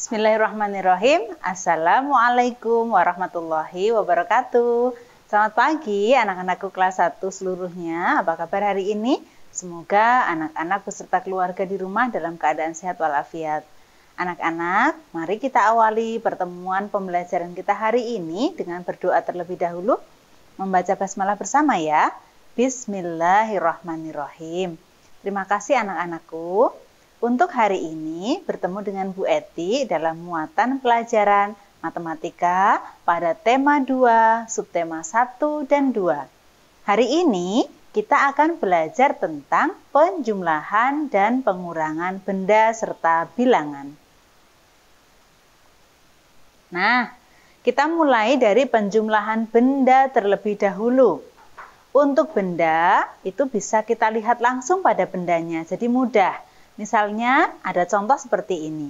Bismillahirrahmanirrahim. Assalamualaikum warahmatullahi wabarakatuh. Selamat pagi anak-anakku kelas 1 seluruhnya. Apa kabar hari ini? Semoga anak-anak beserta keluarga di rumah dalam keadaan sehat walafiat. Anak-anak, mari kita awali pertemuan pembelajaran kita hari ini dengan berdoa terlebih dahulu. Membaca basmalah bersama ya. Bismillahirrahmanirrahim. Terima kasih anak-anakku. Untuk hari ini bertemu dengan Bu Eti dalam muatan pelajaran matematika pada tema 2, subtema 1 dan 2. Hari ini kita akan belajar tentang penjumlahan dan pengurangan benda serta bilangan. Nah, kita mulai dari penjumlahan benda terlebih dahulu. Untuk benda, itu bisa kita lihat langsung pada bendanya, jadi mudah. Misalnya ada contoh seperti ini.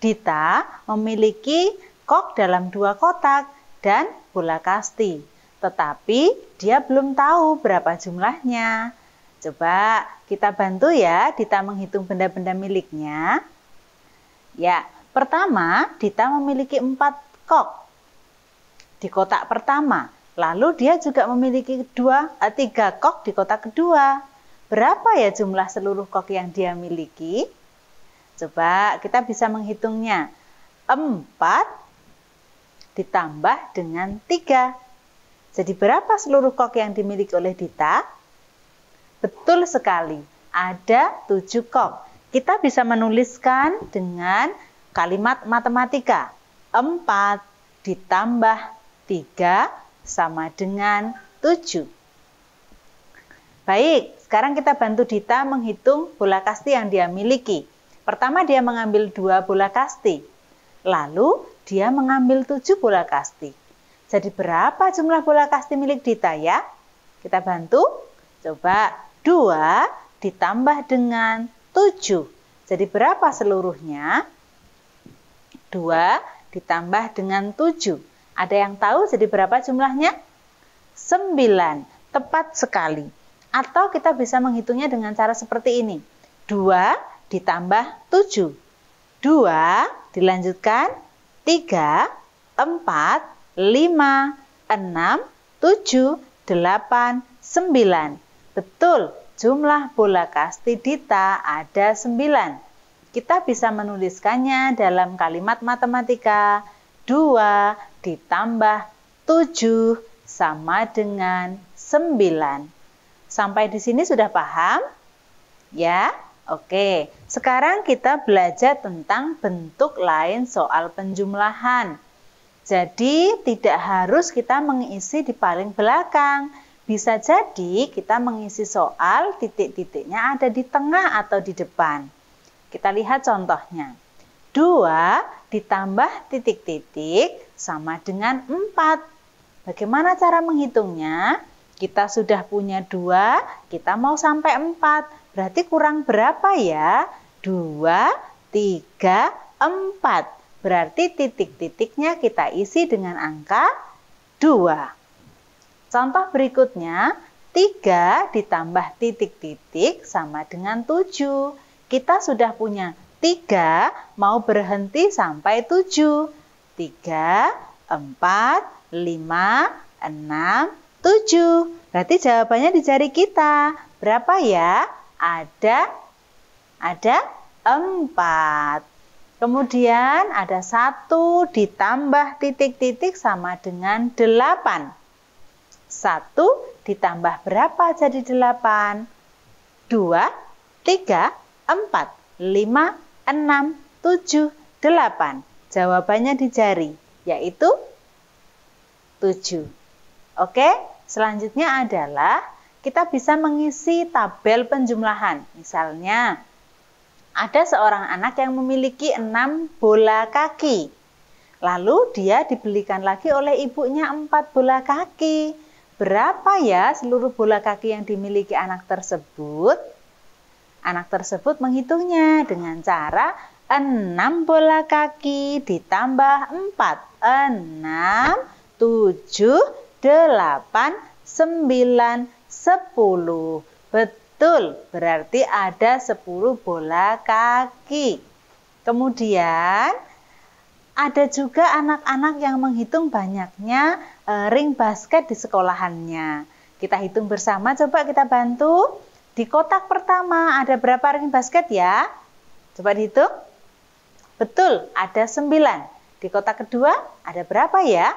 Dita memiliki kok dalam dua kotak dan bola kasti, tetapi dia belum tahu berapa jumlahnya. Coba kita bantu ya Dita menghitung benda-benda miliknya. Ya, pertama Dita memiliki empat kok di kotak pertama. Lalu dia juga memiliki dua, eh, tiga kok di kotak kedua. Berapa ya jumlah seluruh kok yang dia miliki? Coba kita bisa menghitungnya. 4 ditambah dengan 3. Jadi berapa seluruh kok yang dimiliki oleh Dita? Betul sekali, ada 7 kok. Kita bisa menuliskan dengan kalimat matematika. 4 ditambah 3 sama dengan 7. Baik, sekarang kita bantu Dita menghitung bola kasti yang dia miliki. Pertama dia mengambil dua bola kasti. Lalu dia mengambil tujuh bola kasti. Jadi berapa jumlah bola kasti milik Dita ya? Kita bantu. Coba dua ditambah dengan tujuh. Jadi berapa seluruhnya? Dua ditambah dengan tujuh. Ada yang tahu jadi berapa jumlahnya? Sembilan, Tepat sekali. Atau kita bisa menghitungnya dengan cara seperti ini. 2 ditambah 7. 2 dilanjutkan 3, 4, 5, 6, 7, 8, 9. Betul, jumlah bola kasti Dita ada 9. Kita bisa menuliskannya dalam kalimat matematika 2 ditambah 7 sama dengan 9. Sampai di sini sudah paham? Ya? Oke. Sekarang kita belajar tentang bentuk lain soal penjumlahan. Jadi, tidak harus kita mengisi di paling belakang. Bisa jadi kita mengisi soal titik-titiknya ada di tengah atau di depan. Kita lihat contohnya. 2 ditambah titik-titik sama dengan 4. Bagaimana cara menghitungnya? Kita sudah punya dua, kita mau sampai empat. Berarti kurang berapa ya? Dua, tiga, empat. Berarti titik-titiknya kita isi dengan angka dua. Contoh berikutnya, tiga ditambah titik-titik sama dengan tujuh. Kita sudah punya tiga, mau berhenti sampai tujuh. tiga, empat, lima, enam. 7. Berarti jawabannya di jari kita. Berapa ya? Ada ada 4. Kemudian ada 1 ditambah titik-titik sama dengan 8. 1 ditambah berapa jadi 8? 2, 3, 4, 5, 6, 7, 8. Jawabannya di jari, yaitu 7. Oke? Selanjutnya adalah kita bisa mengisi tabel penjumlahan. Misalnya, ada seorang anak yang memiliki enam bola kaki. Lalu dia dibelikan lagi oleh ibunya empat bola kaki. Berapa ya seluruh bola kaki yang dimiliki anak tersebut? Anak tersebut menghitungnya dengan cara enam bola kaki ditambah empat. Enam, tujuh. 8, 9, 10. Betul, berarti ada 10 bola kaki. Kemudian ada juga anak-anak yang menghitung banyaknya e, ring basket di sekolahannya. Kita hitung bersama, coba kita bantu. Di kotak pertama ada berapa ring basket ya? Coba dihitung. Betul, ada sembilan. Di kotak kedua ada berapa ya?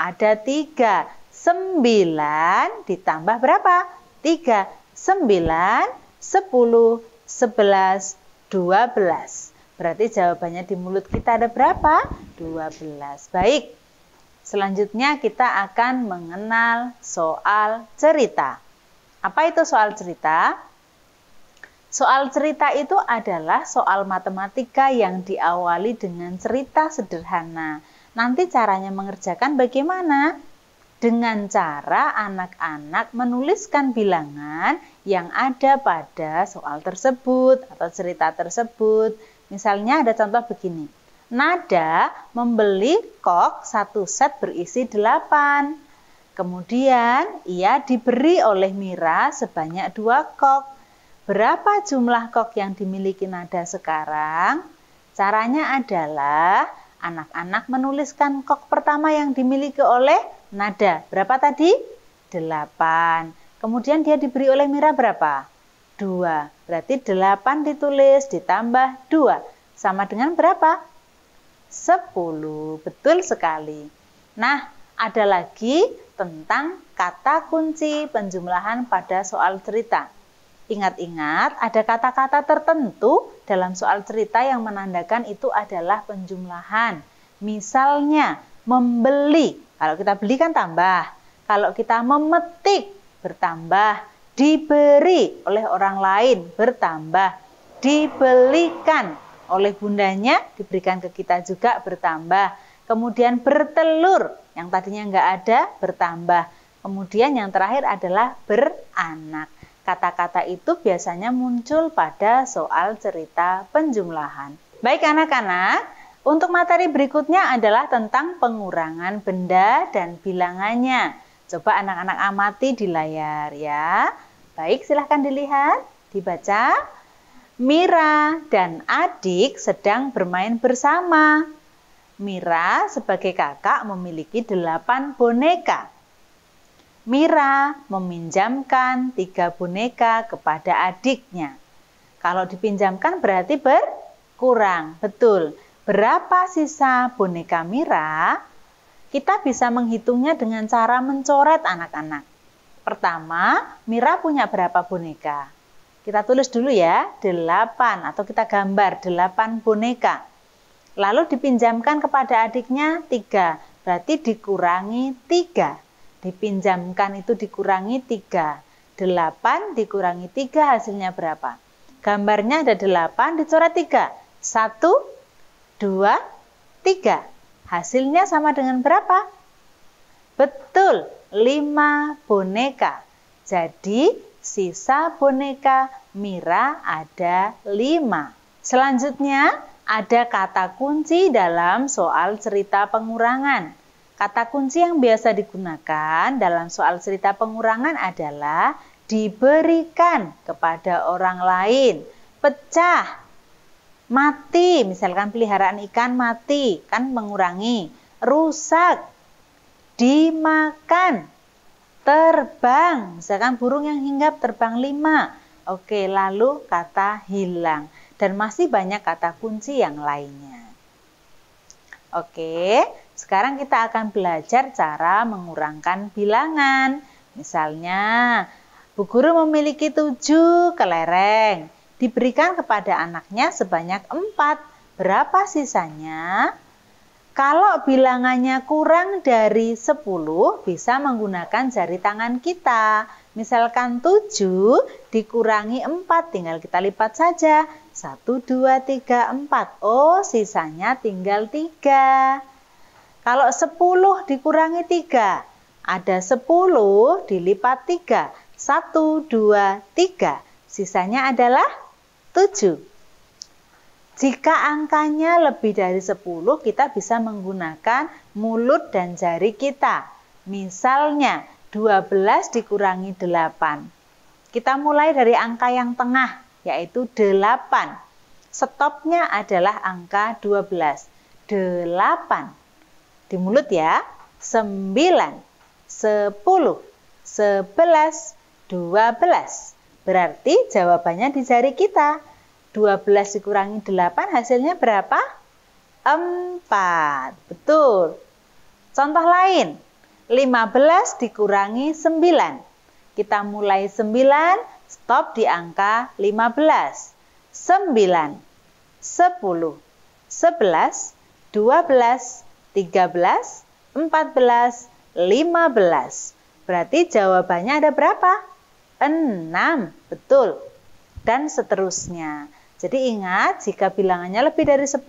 ada tiga. Sembilan ditambah berapa? Tiga. Sembilan, sepuluh, sebelas, dua belas. Berarti jawabannya di mulut kita ada berapa? Dua belas. Baik. Selanjutnya kita akan mengenal soal cerita. Apa itu soal cerita? Soal cerita itu adalah soal matematika yang diawali dengan cerita sederhana. Nanti caranya mengerjakan bagaimana? Dengan cara anak-anak menuliskan bilangan yang ada pada soal tersebut atau cerita tersebut. Misalnya ada contoh begini. Nada membeli kok satu set berisi delapan. Kemudian ia diberi oleh Mira sebanyak dua kok. Berapa jumlah kok yang dimiliki nada sekarang? Caranya adalah anak-anak menuliskan kok pertama yang dimiliki oleh nada. Berapa tadi? Delapan. Kemudian dia diberi oleh Mira berapa? Dua. Berarti delapan ditulis ditambah dua Sama dengan berapa? Sepuluh Betul sekali. Nah, ada lagi tentang kata kunci penjumlahan pada soal cerita. Ingat-ingat, ada kata-kata tertentu dalam soal cerita yang menandakan itu adalah penjumlahan. Misalnya, membeli. Kalau kita beli kan tambah. Kalau kita memetik, bertambah. Diberi oleh orang lain, bertambah. Dibelikan oleh bundanya, diberikan ke kita juga, bertambah. Kemudian bertelur, yang tadinya nggak ada, bertambah. Kemudian yang terakhir adalah beranak. Kata-kata itu biasanya muncul pada soal cerita penjumlahan. Baik anak-anak, untuk materi berikutnya adalah tentang pengurangan benda dan bilangannya. Coba anak-anak amati di layar ya. Baik, silahkan dilihat, dibaca. Mira dan adik sedang bermain bersama. Mira sebagai kakak memiliki delapan boneka. Mira meminjamkan tiga boneka kepada adiknya. Kalau dipinjamkan berarti berkurang, betul. Berapa sisa boneka Mira? Kita bisa menghitungnya dengan cara mencoret anak-anak. Pertama, Mira punya berapa boneka? Kita tulis dulu ya, delapan atau kita gambar delapan boneka. Lalu dipinjamkan kepada adiknya tiga, berarti dikurangi tiga dipinjamkan itu dikurangi 3. 8 dikurangi 3 hasilnya berapa? Gambarnya ada 8 dicoret 3. 1, 2, 3. Hasilnya sama dengan berapa? Betul, 5 boneka. Jadi sisa boneka Mira ada 5. Selanjutnya ada kata kunci dalam soal cerita pengurangan. Kata kunci yang biasa digunakan dalam soal cerita pengurangan adalah diberikan kepada orang lain, pecah, mati, misalkan peliharaan ikan mati, kan mengurangi, rusak, dimakan, terbang, misalkan burung yang hinggap terbang lima, oke lalu kata hilang, dan masih banyak kata kunci yang lainnya. Oke, sekarang kita akan belajar cara mengurangkan bilangan. Misalnya, Bu Guru memiliki tujuh kelereng. Diberikan kepada anaknya sebanyak empat. Berapa sisanya? Kalau bilangannya kurang dari sepuluh, bisa menggunakan jari tangan kita. Misalkan 7 dikurangi empat, tinggal kita lipat saja. Satu, dua, tiga, empat. Oh, sisanya tinggal tiga. Kalau 10 dikurangi 3, ada 10 dilipat 3. 1, 2, 3. Sisanya adalah 7. Jika angkanya lebih dari 10, kita bisa menggunakan mulut dan jari kita. Misalnya, 12 dikurangi 8. Kita mulai dari angka yang tengah, yaitu 8. Stopnya adalah angka 12. 8. Di mulut ya. 9, 10, 11, 12. Berarti jawabannya di jari kita. 12 dikurangi 8 hasilnya berapa? 4. Betul. Contoh lain. 15 dikurangi 9. Kita mulai 9, stop di angka 15. 9, 10, 11, 12, 13, 14, 15. Berarti jawabannya ada berapa? 6, betul. Dan seterusnya. Jadi ingat, jika bilangannya lebih dari 10,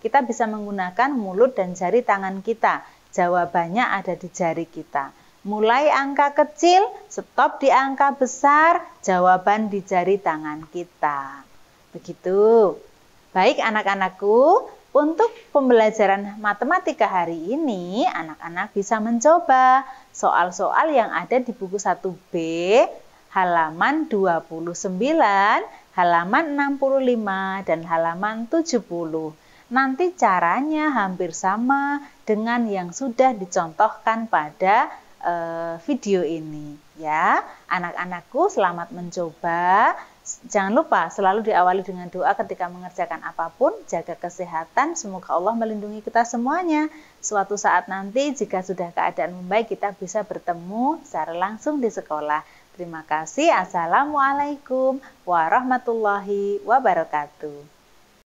kita bisa menggunakan mulut dan jari tangan kita. Jawabannya ada di jari kita. Mulai angka kecil, stop di angka besar, jawaban di jari tangan kita. Begitu. Baik anak-anakku, untuk pembelajaran matematika hari ini, anak-anak bisa mencoba soal-soal yang ada di buku 1B, halaman 29, halaman 65, dan halaman 70. Nanti caranya hampir sama dengan yang sudah dicontohkan pada eh, video ini. Ya, anak-anakku selamat mencoba. Jangan lupa selalu diawali dengan doa ketika mengerjakan apapun, jaga kesehatan, semoga Allah melindungi kita semuanya. Suatu saat nanti jika sudah keadaan membaik kita bisa bertemu secara langsung di sekolah. Terima kasih. Assalamualaikum warahmatullahi wabarakatuh.